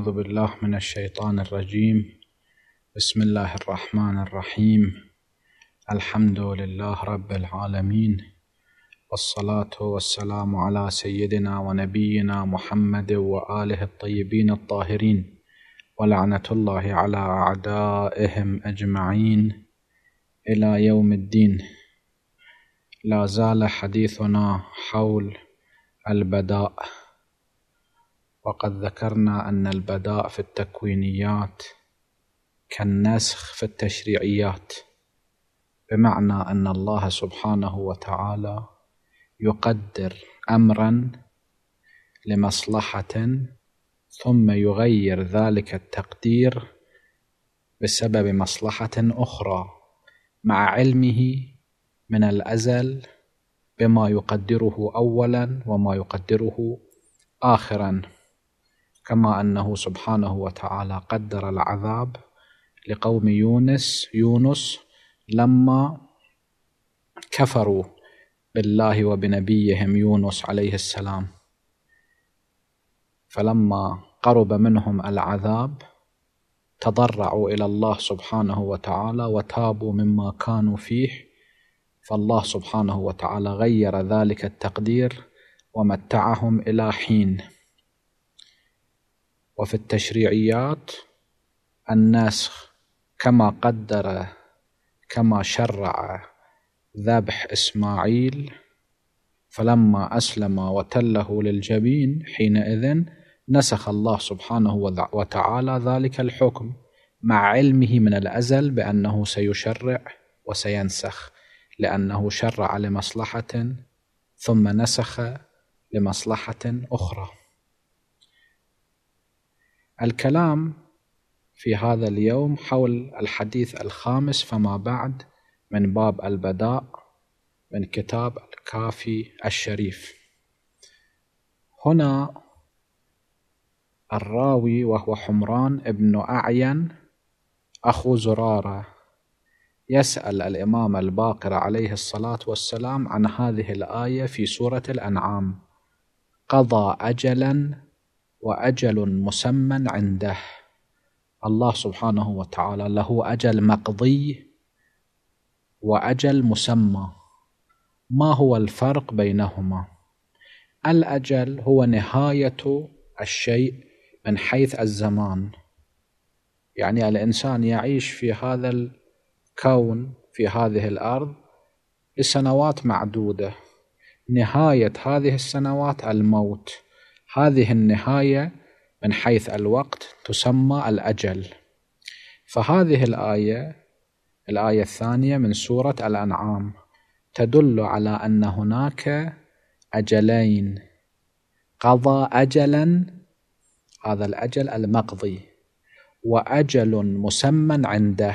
أعوذ بالله من الشيطان الرجيم بسم الله الرحمن الرحيم الحمد لله رب العالمين والصلاة والسلام على سيدنا ونبينا محمد وآله الطيبين الطاهرين ولعنة الله على أعدائهم أجمعين إلى يوم الدين لا زال حديثنا حول البداء وقد ذكرنا أن البداء في التكوينيات كالنسخ في التشريعيات بمعنى أن الله سبحانه وتعالى يقدر أمرا لمصلحة ثم يغير ذلك التقدير بسبب مصلحة أخرى مع علمه من الأزل بما يقدره أولا وما يقدره آخرا كما أنه سبحانه وتعالى قدر العذاب لقوم يونس يونس لما كفروا بالله وبنبيهم يونس عليه السلام فلما قرب منهم العذاب تضرعوا الى الله سبحانه وتعالى وتابوا مما كانوا فيه فالله سبحانه وتعالى غير ذلك التقدير ومتعهم الى حين وفي التشريعيات الناسخ كما قدر كما شرع ذبح إسماعيل فلما أسلم وتله للجبين حينئذ نسخ الله سبحانه وتعالى ذلك الحكم مع علمه من الأزل بأنه سيشرع وسينسخ لأنه شرع لمصلحة ثم نسخ لمصلحة أخرى الكلام في هذا اليوم حول الحديث الخامس فما بعد من باب البداء من كتاب الكافي الشريف هنا الراوي وهو حمران ابن أعين أخو زرارة يسأل الإمام الباقر عليه الصلاة والسلام عن هذه الآية في سورة الأنعام قضى أجلا واجل مسمى عنده الله سبحانه وتعالى له اجل مقضي واجل مسمى ما هو الفرق بينهما الاجل هو نهايه الشيء من حيث الزمان يعني الانسان يعيش في هذا الكون في هذه الارض لسنوات معدوده نهايه هذه السنوات الموت هذه النهاية من حيث الوقت تسمى الأجل فهذه الآية الآية الثانية من سورة الأنعام تدل على أن هناك أجلين قضى أجلا هذا الأجل المقضي وأجل مسمى عنده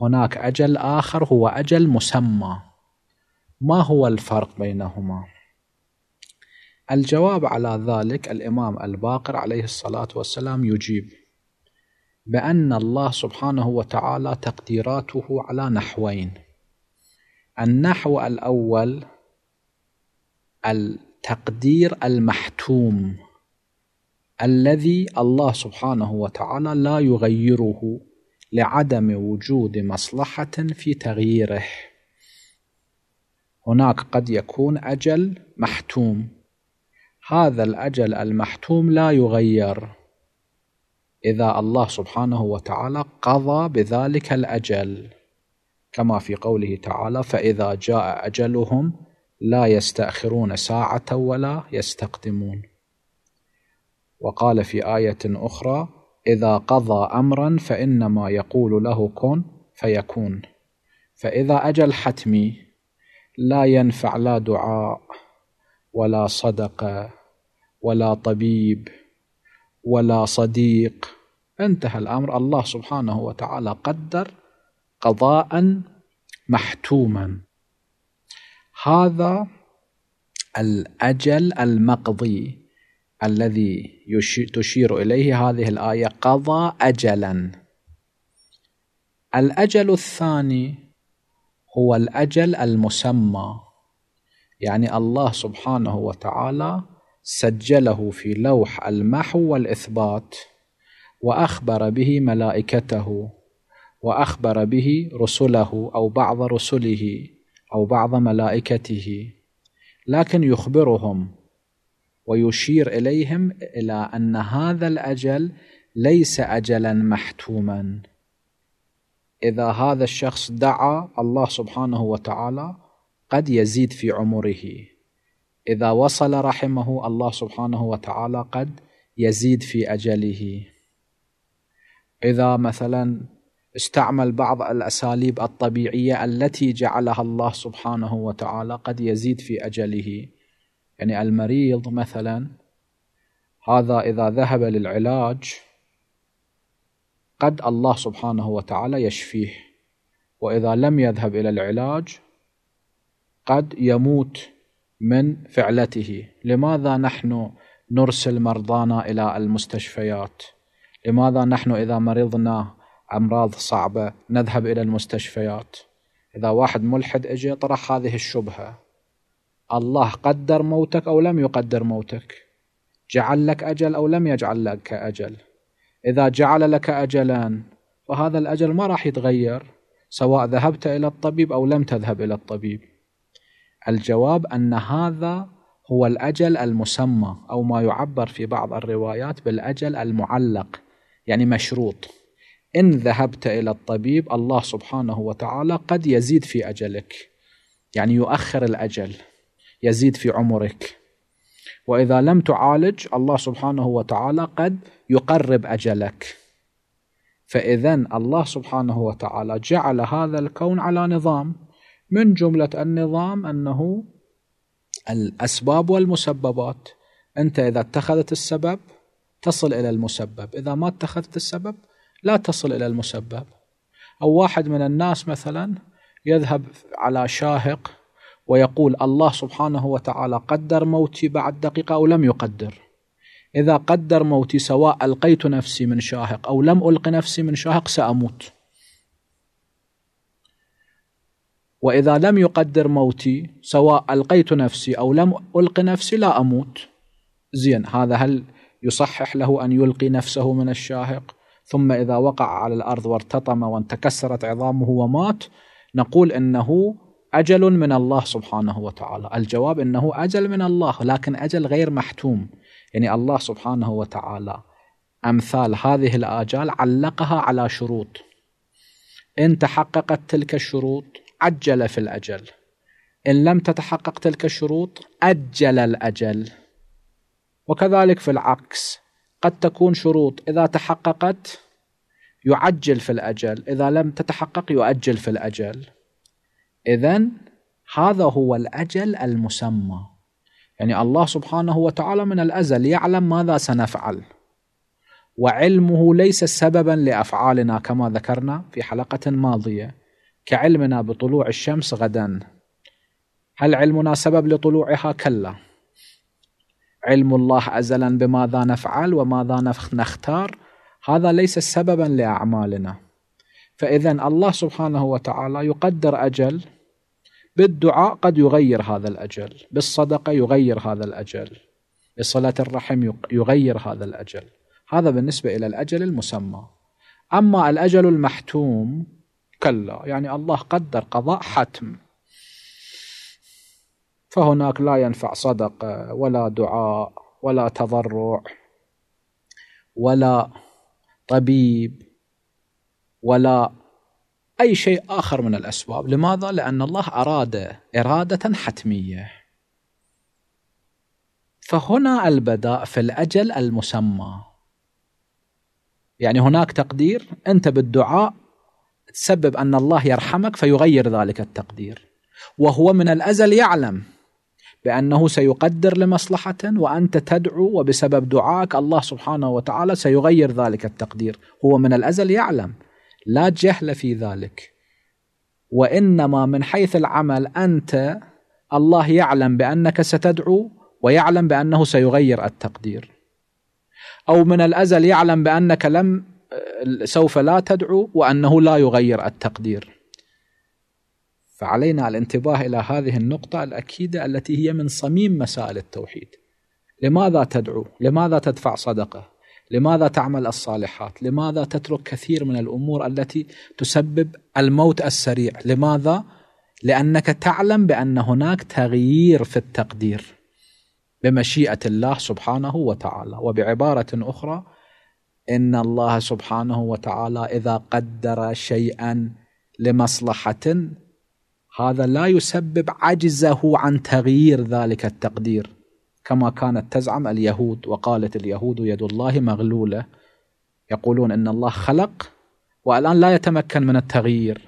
هناك أجل آخر هو أجل مسمى ما هو الفرق بينهما؟ الجواب على ذلك الإمام الباقر عليه الصلاة والسلام يجيب بأن الله سبحانه وتعالى تقديراته على نحوين النحو الأول التقدير المحتوم الذي الله سبحانه وتعالى لا يغيره لعدم وجود مصلحة في تغييره هناك قد يكون أجل محتوم هذا الأجل المحتوم لا يغير إذا الله سبحانه وتعالى قضى بذلك الأجل كما في قوله تعالى فإذا جاء أجلهم لا يستأخرون ساعة ولا يستقدمون وقال في آية أخرى إذا قضى أمرا فإنما يقول له كن فيكون فإذا أجل حتمي لا ينفع لا دعاء ولا صدقه ولا طبيب ولا صديق انتهى الامر الله سبحانه وتعالى قدر قضاء محتوما هذا الاجل المقضي الذي تشير اليه هذه الايه قضى اجلا الاجل الثاني هو الاجل المسمى يعني الله سبحانه وتعالى سجله في لوح المحو والإثبات وأخبر به ملائكته وأخبر به رسله أو بعض رسله أو بعض ملائكته لكن يخبرهم ويشير إليهم إلى أن هذا الأجل ليس أجلا محتوما إذا هذا الشخص دعا الله سبحانه وتعالى قد يزيد في عمره إذا وصل رحمه الله سبحانه وتعالى قد يزيد في أجله إذا مثلا استعمل بعض الأساليب الطبيعية التي جعلها الله سبحانه وتعالى قد يزيد في أجله يعني المريض مثلا هذا إذا ذهب للعلاج قد الله سبحانه وتعالى يشفيه وإذا لم يذهب إلى العلاج قد يموت من فعلته لماذا نحن نرسل مرضانا الى المستشفيات لماذا نحن اذا مرضنا امراض صعبه نذهب الى المستشفيات اذا واحد ملحد اجى طرح هذه الشبهه الله قدر موتك او لم يقدر موتك جعل لك اجل او لم يجعل لك اجل اذا جعل لك اجلا فهذا الاجل ما راح يتغير سواء ذهبت الى الطبيب او لم تذهب الى الطبيب الجواب أن هذا هو الأجل المسمى أو ما يعبر في بعض الروايات بالأجل المعلق يعني مشروط إن ذهبت إلى الطبيب الله سبحانه وتعالى قد يزيد في أجلك يعني يؤخر الأجل يزيد في عمرك وإذا لم تعالج الله سبحانه وتعالى قد يقرب أجلك فإذا الله سبحانه وتعالى جعل هذا الكون على نظام من جملة النظام أنه الأسباب والمسببات أنت إذا اتخذت السبب تصل إلى المسبب إذا ما اتخذت السبب لا تصل إلى المسبب أو واحد من الناس مثلا يذهب على شاهق ويقول الله سبحانه وتعالى قدر موتي بعد دقيقة أو لم يقدر إذا قدر موتي سواء ألقيت نفسي من شاهق أو لم ألق نفسي من شاهق سأموت وإذا لم يقدر موتي سواء ألقيت نفسي أو لم ألق نفسي لا أموت زين هذا هل يصحح له أن يلقي نفسه من الشاهق ثم إذا وقع على الأرض وارتطم وانتكسرت عظامه ومات نقول إنه أجل من الله سبحانه وتعالى الجواب إنه أجل من الله لكن أجل غير محتوم يعني الله سبحانه وتعالى أمثال هذه الآجال علقها على شروط إن تحققت تلك الشروط عجل في الأجل إن لم تتحقق تلك الشروط أجل الأجل وكذلك في العكس قد تكون شروط إذا تحققت يعجل في الأجل إذا لم تتحقق يؤجل في الأجل إذا هذا هو الأجل المسمى يعني الله سبحانه وتعالى من الأزل يعلم ماذا سنفعل وعلمه ليس سببا لأفعالنا كما ذكرنا في حلقة ماضية كعلمنا بطلوع الشمس غدا هل علمنا سبب لطلوعها كلا علم الله ازلا بماذا نفعل وماذا نختار هذا ليس سببا لاعمالنا فاذا الله سبحانه وتعالى يقدر اجل بالدعاء قد يغير هذا الاجل بالصدقه يغير هذا الاجل بصله الرحم يغير هذا الاجل هذا بالنسبه الى الاجل المسمى اما الاجل المحتوم كلا يعني الله قدر قضاء حتم فهناك لا ينفع صدقه ولا دعاء ولا تضرع ولا طبيب ولا اي شيء اخر من الاسباب لماذا لان الله اراد اراده حتميه فهنا البداء في الاجل المسمى يعني هناك تقدير انت بالدعاء تسبب أن الله يرحمك فيغير ذلك التقدير وهو من الأزل يعلم بأنه سيقدر لمصلحة وأنت تدعو وبسبب دعائك الله سبحانه وتعالى سيغير ذلك التقدير هو من الأزل يعلم لا جهل في ذلك وإنما من حيث العمل أنت الله يعلم بأنك ستدعو ويعلم بأنه سيغير التقدير أو من الأزل يعلم بأنك لم سوف لا تدعو وانه لا يغير التقدير. فعلينا الانتباه الى هذه النقطه الاكيده التي هي من صميم مسائل التوحيد. لماذا تدعو؟ لماذا تدفع صدقه؟ لماذا تعمل الصالحات؟ لماذا تترك كثير من الامور التي تسبب الموت السريع؟ لماذا؟ لانك تعلم بان هناك تغيير في التقدير بمشيئه الله سبحانه وتعالى، وبعباره اخرى ان الله سبحانه وتعالى اذا قدر شيئا لمصلحه هذا لا يسبب عجزه عن تغيير ذلك التقدير كما كانت تزعم اليهود وقالت اليهود يد الله مغلوله يقولون ان الله خلق والان لا يتمكن من التغيير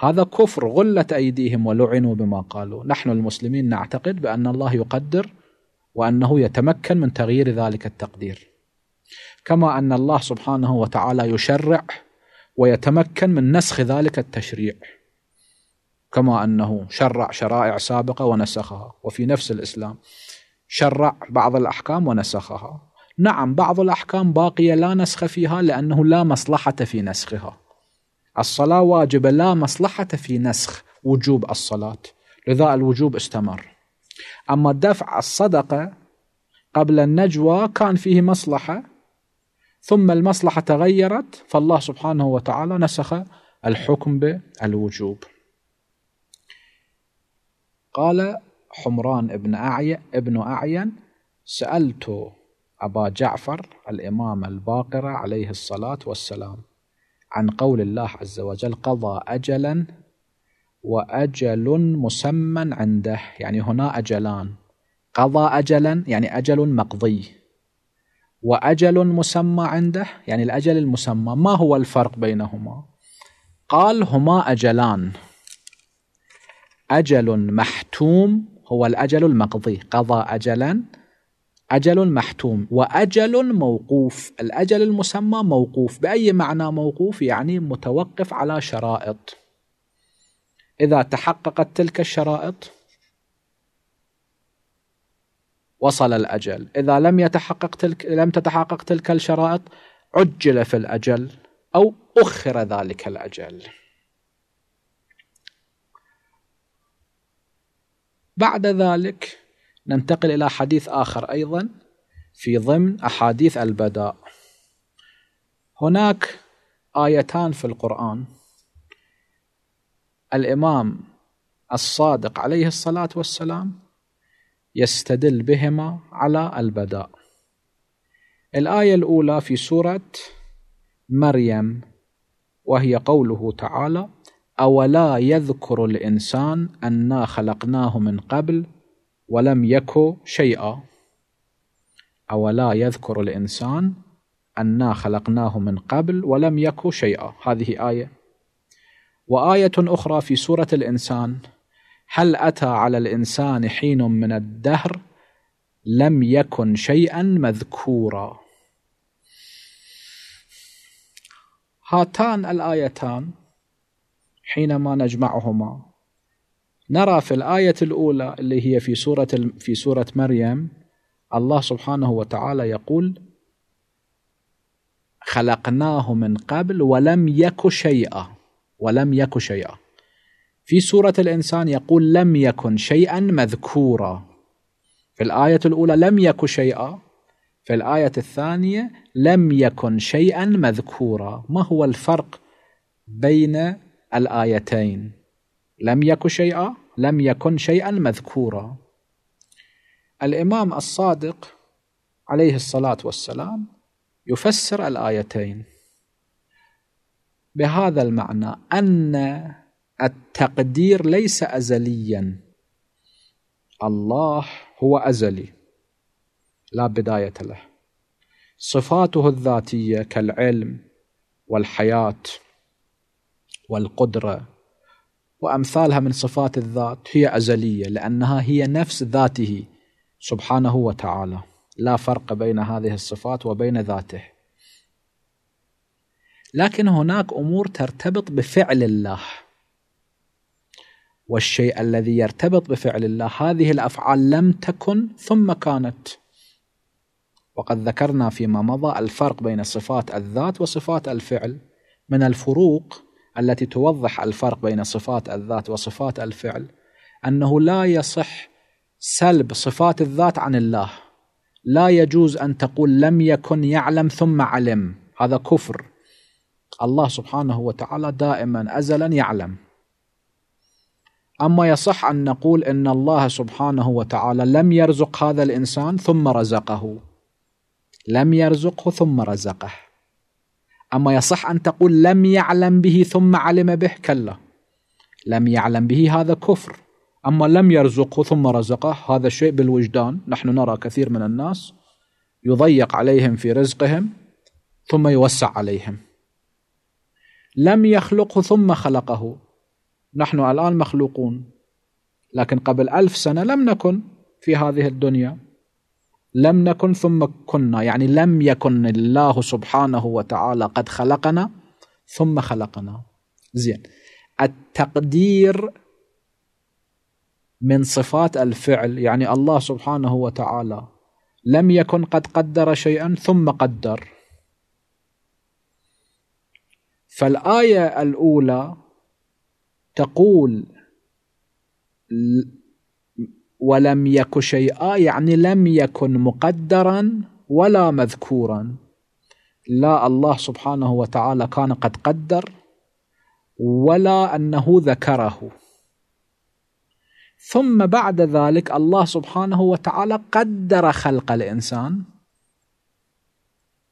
هذا كفر غلت ايديهم ولعنوا بما قالوا نحن المسلمين نعتقد بان الله يقدر وانه يتمكن من تغيير ذلك التقدير كما ان الله سبحانه وتعالى يشرع ويتمكن من نسخ ذلك التشريع كما انه شرع شرائع سابقه ونسخها وفي نفس الاسلام شرع بعض الاحكام ونسخها نعم بعض الاحكام باقيه لا نسخ فيها لانه لا مصلحه في نسخها الصلاه واجبه لا مصلحه في نسخ وجوب الصلاه لذا الوجوب استمر اما دفع الصدقه قبل النجوى كان فيه مصلحه ثم المصلحة تغيرت فالله سبحانه وتعالى نسخ الحكم بالوجوب قال حمران ابن أعين ابن أعين سألت أبا جعفر الإمام الباقر عليه الصلاة والسلام عن قول الله عز وجل قضى أجلا وأجل مسمى عنده يعني هنا أجلان قضى أجلا يعني أجل مقضي واجل مسمى عنده يعني الاجل المسمى ما هو الفرق بينهما قال هما اجلان اجل محتوم هو الاجل المقضي قضى اجلا اجل محتوم واجل موقوف الاجل المسمى موقوف باي معنى موقوف يعني متوقف على شرائط اذا تحققت تلك الشرائط وصل الأجل إذا لم يتحقق تلك لم تتحقق تلك الشرائط عجل في الأجل أو أخر ذلك الأجل بعد ذلك ننتقل إلى حديث آخر أيضا في ضمن أحاديث البداء هناك آيتان في القرآن الإمام الصادق عليه الصلاة والسلام يستدل بهما على البداء الآية الأولى في سورة مريم وهي قوله تعالى أولا يذكر الإنسان أنا خلقناه من قبل ولم يك شيئا أولا يذكر الإنسان أنا خلقناه من قبل ولم يك شيئا هذه آية وآية أخرى في سورة الإنسان هل اتى على الانسان حين من الدهر لم يكن شيئا مذكورا هاتان الايتان حينما نجمعهما نرى في الايه الاولى اللي هي في سوره في سوره مريم الله سبحانه وتعالى يقول خلقناه من قبل ولم يك شيئا ولم يك شيئا في سورة الإنسان يقول لم يكن شيئا مذكورا في الآية الأولى لم يك شيئا في الآية الثانية لم يكن شيئا مذكورا ما هو الفرق بين الآيتين لم يك شيئا لم يكن شيئا مذكورا الإمام الصادق عليه الصلاة والسلام يفسر الآيتين بهذا المعنى أن التقدير ليس أزليا الله هو أزلي لا بداية له صفاته الذاتية كالعلم والحياة والقدرة وأمثالها من صفات الذات هي أزلية لأنها هي نفس ذاته سبحانه وتعالى لا فرق بين هذه الصفات وبين ذاته لكن هناك أمور ترتبط بفعل الله والشيء الذي يرتبط بفعل الله هذه الافعال لم تكن ثم كانت وقد ذكرنا فيما مضى الفرق بين صفات الذات وصفات الفعل من الفروق التي توضح الفرق بين صفات الذات وصفات الفعل انه لا يصح سلب صفات الذات عن الله لا يجوز ان تقول لم يكن يعلم ثم علم هذا كفر الله سبحانه وتعالى دائما ازلا يعلم أما يصح أن نقول أن الله سبحانه وتعالى لم يرزق هذا الإنسان ثم رزقه لم يرزقه ثم رزقه أما يصح أن تقول لم يعلم به ثم علم به كلا لم يعلم به هذا كفر أما لم يرزقه ثم رزقه هذا شيء بالوجدان نحن نرى كثير من الناس يضيق عليهم في رزقهم ثم يوسع عليهم لم يخلقه ثم خلقه نحن الآن مخلوقون لكن قبل ألف سنة لم نكن في هذه الدنيا لم نكن ثم كنا يعني لم يكن الله سبحانه وتعالى قد خلقنا ثم خلقنا زين التقدير من صفات الفعل يعني الله سبحانه وتعالى لم يكن قد قدر شيئا ثم قدر فالآية الأولى تقول ولم يك شيئا يعني لم يكن مقدرا ولا مذكورا لا الله سبحانه وتعالى كان قد قدر ولا انه ذكره ثم بعد ذلك الله سبحانه وتعالى قدر خلق الانسان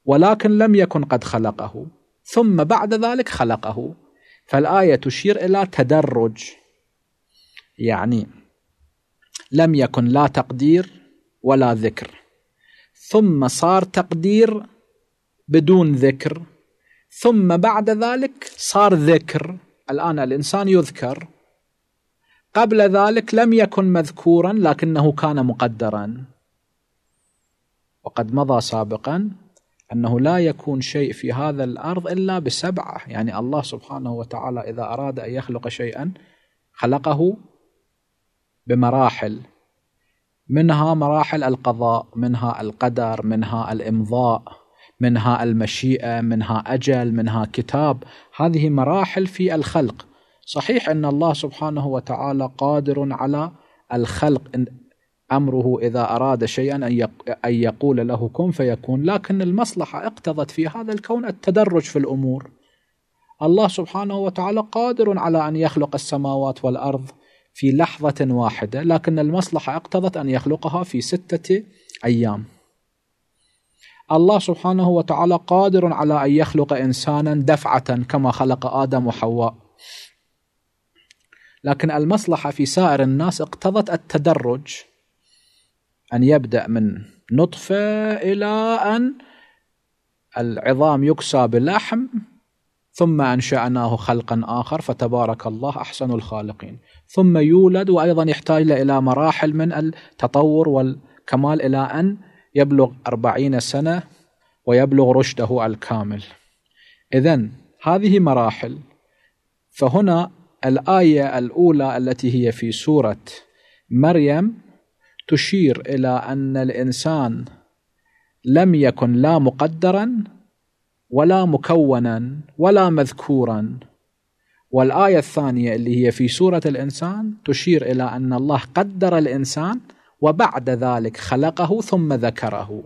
ولكن لم يكن قد خلقه ثم بعد ذلك خلقه فالآية تشير إلى تدرج يعني لم يكن لا تقدير ولا ذكر ثم صار تقدير بدون ذكر ثم بعد ذلك صار ذكر الآن الإنسان يذكر قبل ذلك لم يكن مذكورا لكنه كان مقدرا وقد مضى سابقا أنه لا يكون شيء في هذا الأرض إلا بسبعة يعني الله سبحانه وتعالى إذا أراد أن يخلق شيئا خلقه بمراحل منها مراحل القضاء منها القدر منها الإمضاء منها المشيئة منها أجل منها كتاب هذه مراحل في الخلق صحيح أن الله سبحانه وتعالى قادر على الخلق امره اذا اراد شيئا ان يقول له كن فيكون لكن المصلحه اقتضت في هذا الكون التدرج في الامور الله سبحانه وتعالى قادر على ان يخلق السماوات والارض في لحظه واحده لكن المصلحه اقتضت ان يخلقها في سته ايام الله سبحانه وتعالى قادر على ان يخلق انسانا دفعه كما خلق ادم وحواء لكن المصلحه في سائر الناس اقتضت التدرج أن يبدأ من نطفة إلى أن العظام يكسى بلحم ثم أنشأناه خلقا آخر فتبارك الله أحسن الخالقين ثم يولد وأيضا يحتاج إلى مراحل من التطور والكمال إلى أن يبلغ أربعين سنة ويبلغ رشده الكامل إذا هذه مراحل فهنا الآية الأولى التي هي في سورة مريم تشير الى ان الانسان لم يكن لا مقدرا ولا مكونا ولا مذكورا والايه الثانيه اللي هي في سوره الانسان تشير الى ان الله قدر الانسان وبعد ذلك خلقه ثم ذكره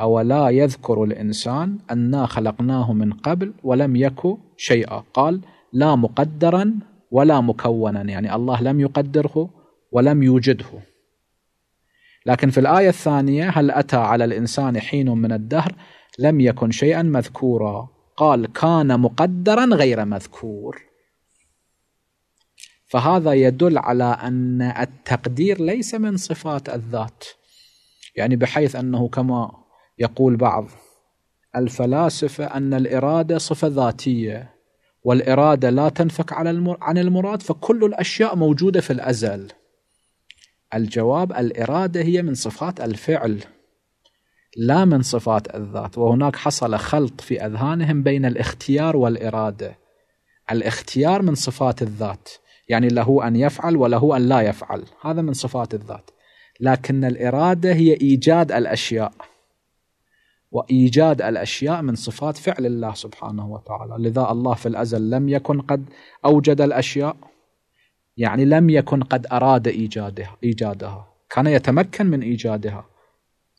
اولا يذكر الانسان انا خلقناه من قبل ولم يك شيئا قال لا مقدرا ولا مكونا يعني الله لم يقدره ولم يوجده لكن في الآية الثانية هل أتى على الإنسان حين من الدهر لم يكن شيئا مذكورا قال كان مقدرا غير مذكور فهذا يدل على أن التقدير ليس من صفات الذات يعني بحيث أنه كما يقول بعض الفلاسفة أن الإرادة صفة ذاتية والإرادة لا تنفك على عن المراد فكل الأشياء موجودة في الأزل الجواب الإرادة هي من صفات الفعل لا من صفات الذات وهناك حصل خلط في أذهانهم بين الاختيار والإرادة الاختيار من صفات الذات يعني له أن يفعل وله أن لا يفعل هذا من صفات الذات لكن الإرادة هي إيجاد الأشياء وايجاد الاشياء من صفات فعل الله سبحانه وتعالى، لذا الله في الازل لم يكن قد اوجد الاشياء يعني لم يكن قد أراد إيجادها, إيجادها كان يتمكن من إيجادها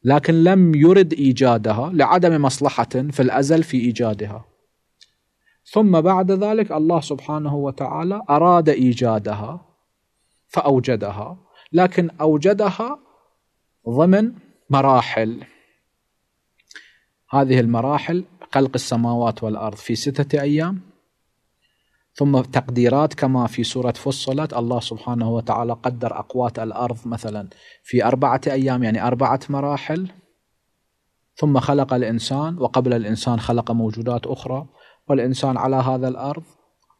لكن لم يرد إيجادها لعدم مصلحة في الأزل في إيجادها ثم بعد ذلك الله سبحانه وتعالى أراد إيجادها فأوجدها لكن أوجدها ضمن مراحل هذه المراحل خلق السماوات والأرض في ستة أيام ثم تقديرات كما في سورة فصلت الله سبحانه وتعالى قدر أقوات الأرض مثلا في أربعة أيام يعني أربعة مراحل ثم خلق الإنسان وقبل الإنسان خلق موجودات أخرى والإنسان على هذا الأرض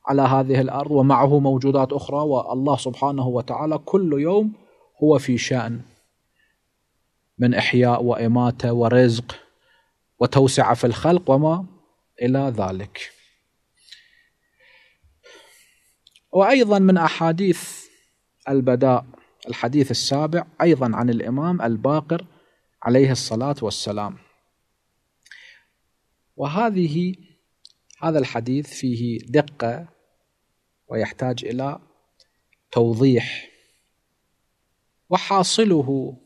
على هذه الأرض ومعه موجودات أخرى والله سبحانه وتعالى كل يوم هو في شأن من إحياء وإماتة ورزق وتوسعة في الخلق وما إلى ذلك وأيضا من أحاديث البداء الحديث السابع أيضا عن الإمام الباقر عليه الصلاة والسلام وهذه هذا الحديث فيه دقة ويحتاج إلى توضيح وحاصله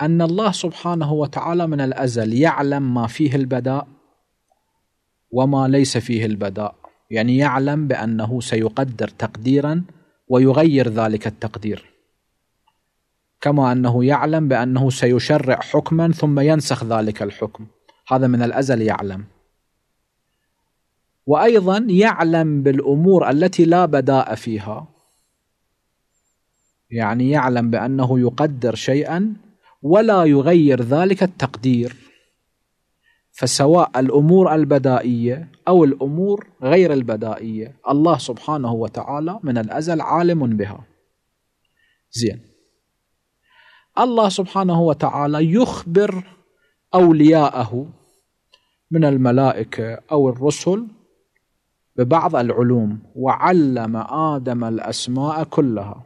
أن الله سبحانه وتعالى من الأزل يعلم ما فيه البداء وما ليس فيه البداء يعني يعلم بأنه سيقدر تقديرا ويغير ذلك التقدير كما أنه يعلم بأنه سيشرع حكما ثم ينسخ ذلك الحكم هذا من الأزل يعلم وأيضا يعلم بالأمور التي لا بداء فيها يعني يعلم بأنه يقدر شيئا ولا يغير ذلك التقدير فسواء الامور البدائيه او الامور غير البدائيه الله سبحانه وتعالى من الازل عالم بها زين الله سبحانه وتعالى يخبر اولياءه من الملائكه او الرسل ببعض العلوم وعلم ادم الاسماء كلها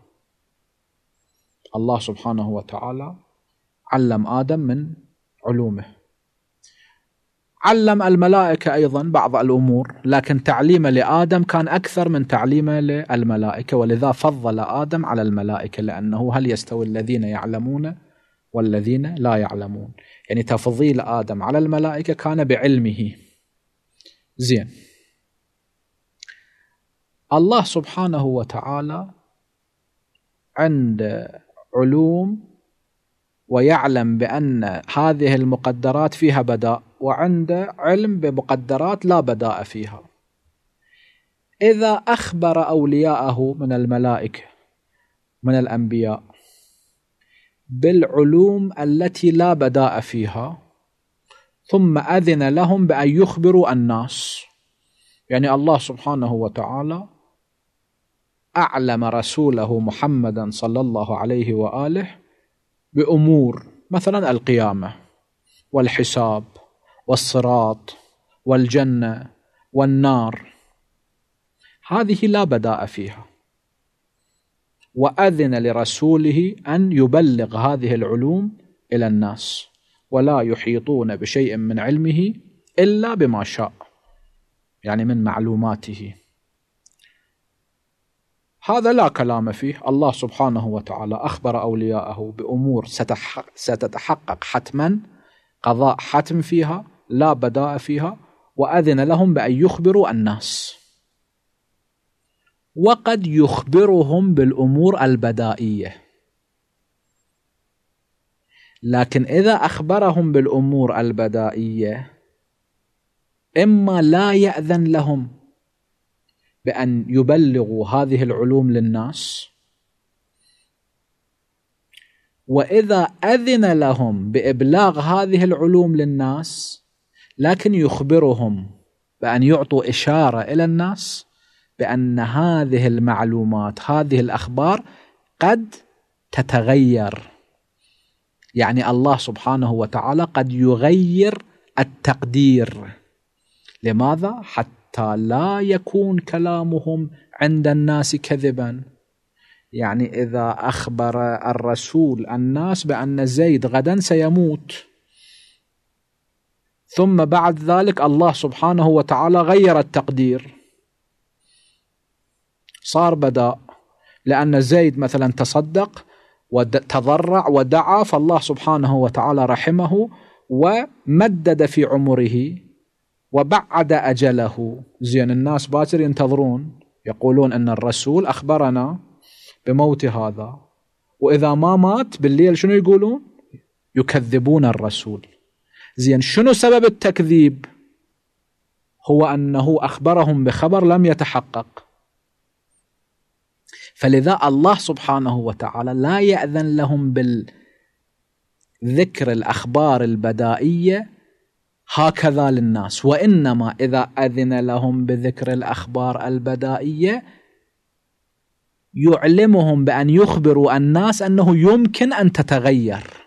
الله سبحانه وتعالى علم ادم من علومه علم الملائكة أيضا بعض الأمور لكن تعليمه لآدم كان أكثر من تعليمه للملائكة ولذا فضل آدم على الملائكة لأنه هل يستوي الذين يعلمون والذين لا يعلمون يعني تفضيل آدم على الملائكة كان بعلمه زين الله سبحانه وتعالى عند علوم ويعلم بأن هذه المقدرات فيها بدأ وعنده علم بمقدرات لا بداء فيها إذا أخبر أولياءه من الملائكة من الأنبياء بالعلوم التي لا بداء فيها ثم أذن لهم بأن يخبروا الناس يعني الله سبحانه وتعالى أعلم رسوله محمدا صلى الله عليه وآله بأمور مثلا القيامة والحساب والصراط والجنه والنار هذه لا بداء فيها واذن لرسوله ان يبلغ هذه العلوم الى الناس ولا يحيطون بشيء من علمه الا بما شاء يعني من معلوماته هذا لا كلام فيه الله سبحانه وتعالى أخبر أولياءه بأمور ستتحقق حتما قضاء حتم فيها لا بداء فيها وأذن لهم بأن يخبروا الناس وقد يخبرهم بالأمور البدائية لكن إذا أخبرهم بالأمور البدائية إما لا يأذن لهم بأن يبلغوا هذه العلوم للناس وإذا أذن لهم بإبلاغ هذه العلوم للناس لكن يخبرهم بأن يعطوا إشارة إلى الناس بأن هذه المعلومات هذه الأخبار قد تتغير يعني الله سبحانه وتعالى قد يغير التقدير لماذا؟ حتى لا يكون كلامهم عند الناس كذبا يعني إذا أخبر الرسول الناس بأن زيد غدا سيموت ثم بعد ذلك الله سبحانه وتعالى غير التقدير صار بداء لأن زيد مثلا تصدق وتضرع ودعا فالله سبحانه وتعالى رحمه ومدد في عمره وبعد أجله زين الناس باكر ينتظرون يقولون أن الرسول أخبرنا بموت هذا وإذا ما مات بالليل شنو يقولون يكذبون الرسول زين شنو سبب التكذيب هو أنه أخبرهم بخبر لم يتحقق فلذا الله سبحانه وتعالى لا يأذن لهم بالذكر الأخبار البدائية هكذا للناس وإنما إذا أذن لهم بذكر الأخبار البدائية يعلمهم بأن يخبروا الناس أنه يمكن أن تتغير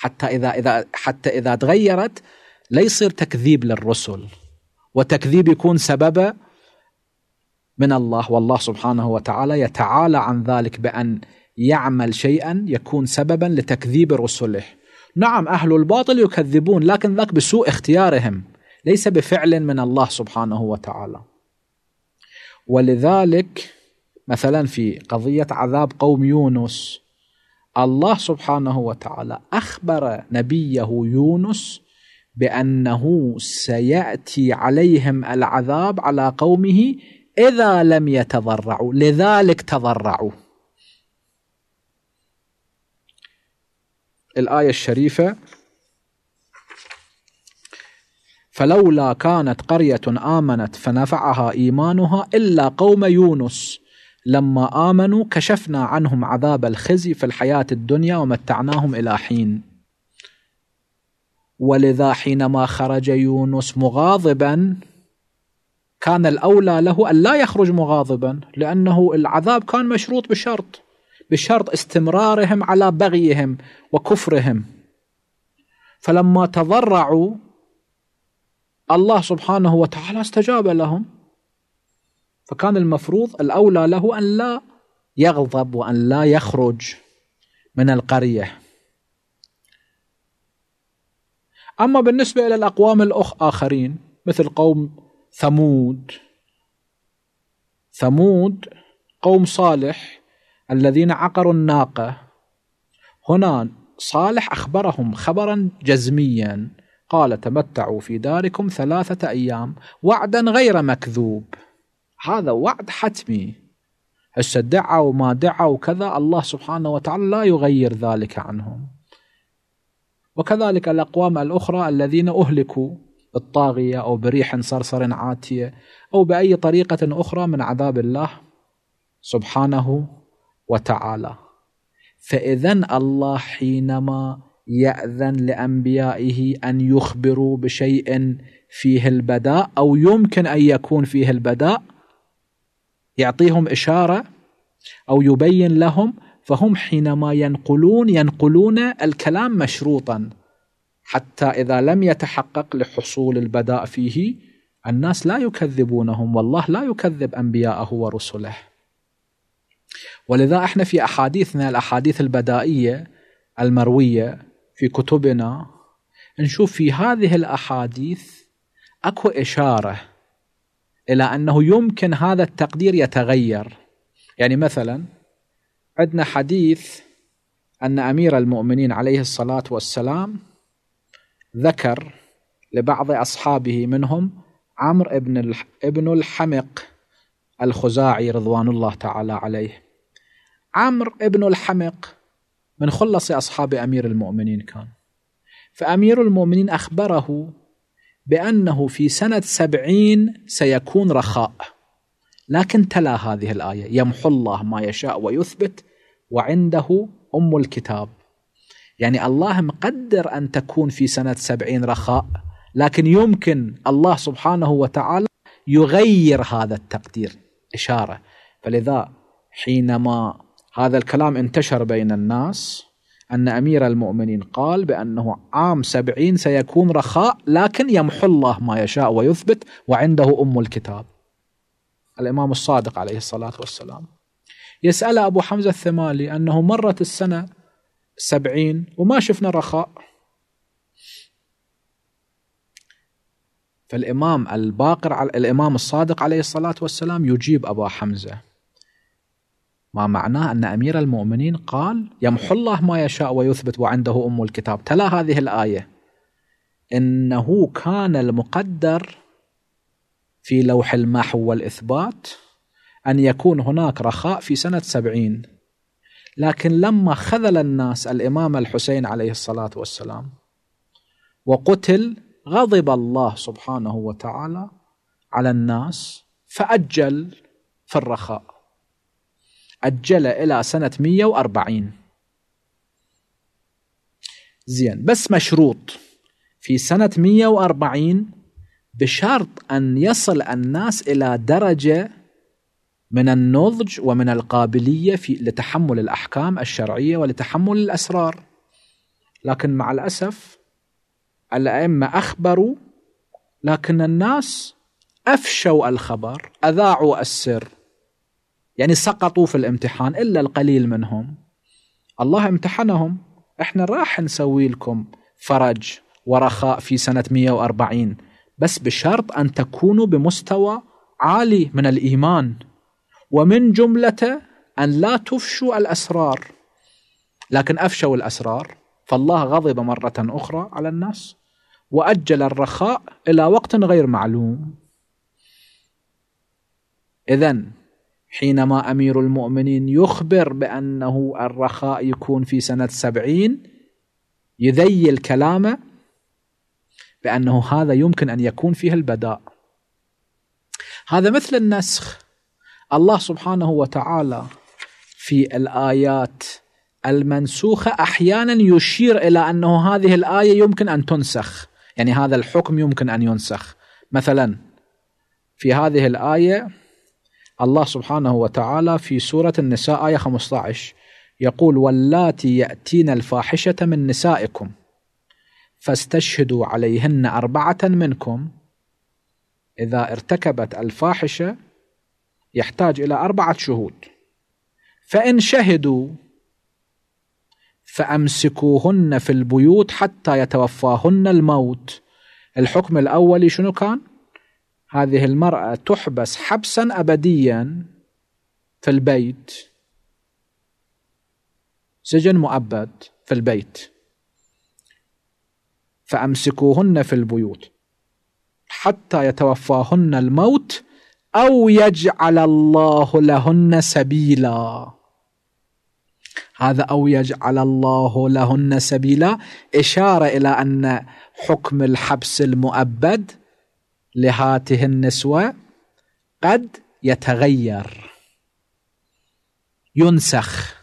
حتى اذا اذا حتى اذا تغيرت لا يصير تكذيب للرسل وتكذيب يكون سببه من الله والله سبحانه وتعالى يتعالى عن ذلك بان يعمل شيئا يكون سببا لتكذيب رسله. نعم اهل الباطل يكذبون لكن ذاك بسوء اختيارهم ليس بفعل من الله سبحانه وتعالى. ولذلك مثلا في قضيه عذاب قوم يونس الله سبحانه وتعالى أخبر نبيه يونس بأنه سيأتي عليهم العذاب على قومه إذا لم يتضرعوا لذلك تضرعوا الآية الشريفة فلولا كانت قرية آمنت فنفعها إيمانها إلا قوم يونس لما آمنوا كشفنا عنهم عذاب الخزي في الحياة الدنيا ومتعناهم إلى حين ولذا حينما خرج يونس مغاضبا كان الأولى له أن لا يخرج مغاضبا لأنه العذاب كان مشروط بشرط بشرط استمرارهم على بغيهم وكفرهم فلما تضرعوا الله سبحانه وتعالى استجاب لهم فكان المفروض الأولى له أن لا يغضب وأن لا يخرج من القرية أما بالنسبة إلى الأقوام الآخرين مثل قوم ثمود ثمود قوم صالح الذين عقروا الناقة هنا صالح أخبرهم خبرا جزميا قال تمتعوا في داركم ثلاثة أيام وعدا غير مكذوب هذا وعد حتمي هسه دعا وما دعا وكذا الله سبحانه وتعالى لا يغير ذلك عنهم وكذلك الأقوام الأخرى الذين أهلكوا بالطاغية أو بريح صرصر عاتية أو بأي طريقة أخرى من عذاب الله سبحانه وتعالى فإذا الله حينما يأذن لأنبيائه أن يخبروا بشيء فيه البداء أو يمكن أن يكون فيه البداء يعطيهم إشارة أو يبين لهم فهم حينما ينقلون ينقلون الكلام مشروطا حتى إذا لم يتحقق لحصول البداء فيه الناس لا يكذبونهم والله لا يكذب أنبياءه ورسله ولذا احنا في أحاديثنا الأحاديث البدائية المروية في كتبنا نشوف في هذه الأحاديث أكو إشارة إلى أنه يمكن هذا التقدير يتغير يعني مثلا عندنا حديث أن أمير المؤمنين عليه الصلاة والسلام ذكر لبعض أصحابه منهم عمرو ابن ابن الحمق الخزاعي رضوان الله تعالى عليه عمرو ابن الحمق من خلص أصحاب أمير المؤمنين كان فأمير المؤمنين أخبره بأنه في سنة سبعين سيكون رخاء لكن تلا هذه الآية يمحو الله ما يشاء ويثبت وعنده أم الكتاب يعني الله مقدر أن تكون في سنة سبعين رخاء لكن يمكن الله سبحانه وتعالى يغير هذا التقدير إشارة فلذا حينما هذا الكلام انتشر بين الناس أن أمير المؤمنين قال بأنه عام سبعين سيكون رخاء لكن يمحو الله ما يشاء ويثبت وعنده أم الكتاب الإمام الصادق عليه الصلاة والسلام يسأل أبو حمزة الثمالي أنه مرت السنة سبعين وما شفنا رخاء فالإمام الباقر الإمام الصادق عليه الصلاة والسلام يجيب أبا حمزة ما معناه أن أمير المؤمنين قال يمحو الله ما يشاء ويثبت وعنده أم الكتاب تلا هذه الآية إنه كان المقدر في لوح المحو والإثبات أن يكون هناك رخاء في سنة سبعين لكن لما خذل الناس الإمام الحسين عليه الصلاة والسلام وقتل غضب الله سبحانه وتعالى على الناس فأجل في الرخاء أجل إلى سنة 140 زين بس مشروط في سنة 140 بشرط أن يصل الناس إلى درجة من النضج ومن القابلية في لتحمل الأحكام الشرعية ولتحمل الأسرار لكن مع الأسف الأئمة أخبروا لكن الناس أفشوا الخبر أذاعوا السر يعني سقطوا في الامتحان إلا القليل منهم الله امتحنهم احنا راح نسوي لكم فرج ورخاء في سنة 140 بس بشرط أن تكونوا بمستوى عالي من الإيمان ومن جملته أن لا تفشوا الأسرار لكن أفشوا الأسرار فالله غضب مرة أخرى على الناس وأجل الرخاء إلى وقت غير معلوم إذا حينما أمير المؤمنين يخبر بأنه الرخاء يكون في سنة سبعين يذيل كلامه بأنه هذا يمكن أن يكون فيه البداء هذا مثل النسخ الله سبحانه وتعالى في الآيات المنسوخة أحيانا يشير إلى أنه هذه الآية يمكن أن تنسخ يعني هذا الحكم يمكن أن ينسخ مثلا في هذه الآية الله سبحانه وتعالى في سورة النساء آية 15 يقول واللاتي يأتين الفاحشة من نسائكم فاستشهدوا عليهن أربعة منكم إذا ارتكبت الفاحشة يحتاج إلى أربعة شهود فإن شهدوا فأمسكوهن في البيوت حتى يتوفاهن الموت الحكم الأولي شنو كان؟ هذه المرأة تحبس حبسا أبديا في البيت سجن مؤبد في البيت فأمسكوهن في البيوت حتى يتوفاهن الموت أو يجعل الله لهن سبيلا هذا أو يجعل الله لهن سبيلا إشارة إلى أن حكم الحبس المؤبد لهاته النسوة قد يتغير ينسخ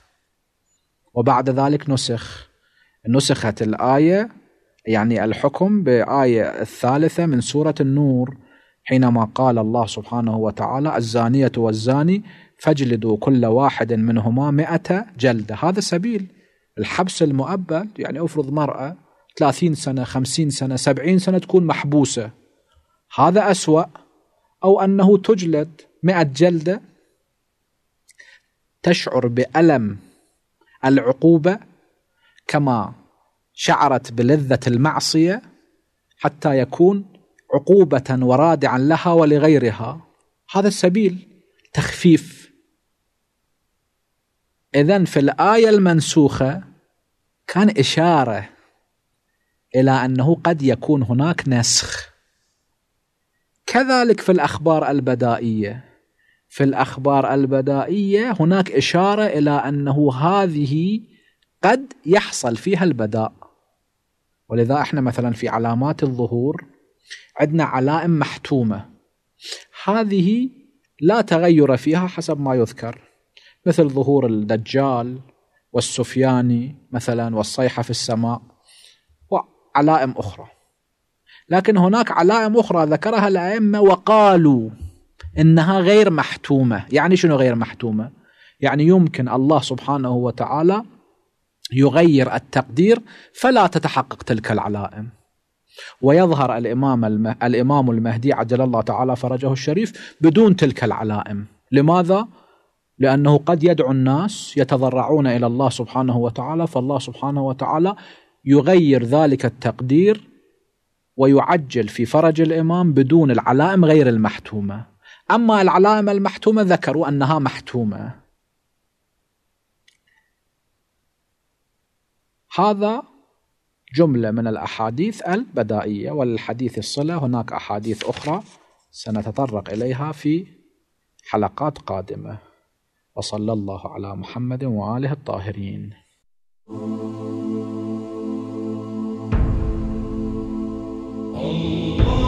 وبعد ذلك نسخ نسخت الآية يعني الحكم بآية الثالثة من سورة النور حينما قال الله سبحانه وتعالى الزانية والزاني فاجلدوا كل واحد منهما مئة جلدة هذا سبيل الحبس المؤبد يعني أفرض مرأة 30 سنة 50 سنة 70 سنة تكون محبوسة هذا أسوأ أو أنه تجلد مئة جلدة تشعر بألم العقوبة كما شعرت بلذة المعصية حتى يكون عقوبة ورادعا لها ولغيرها هذا السبيل تخفيف إذا في الآية المنسوخة كان إشارة إلى أنه قد يكون هناك نسخ كذلك في الأخبار البدائية في الأخبار البدائية هناك إشارة إلى أنه هذه قد يحصل فيها البداء ولذا احنا مثلا في علامات الظهور عندنا علائم محتومة هذه لا تغير فيها حسب ما يذكر مثل ظهور الدجال والسفياني مثلا والصيحة في السماء وعلائم أخرى لكن هناك علائم أخرى ذكرها الأئمة وقالوا إنها غير محتومة يعني شنو غير محتومة يعني يمكن الله سبحانه وتعالى يغير التقدير فلا تتحقق تلك العلائم ويظهر الإمام, المه... الإمام المهدي عجل الله تعالى فرجه الشريف بدون تلك العلائم لماذا؟ لأنه قد يدعو الناس يتضرعون إلى الله سبحانه وتعالى فالله سبحانه وتعالى يغير ذلك التقدير ويعجل في فرج الإمام بدون العلائم غير المحتومة أما العلائم المحتومة ذكروا أنها محتومة هذا جملة من الأحاديث البدائية وللحديث الصلة هناك أحاديث أخرى سنتطرق إليها في حلقات قادمة وصلى الله على محمد وآله الطاهرين Allah. Oh, oh, oh.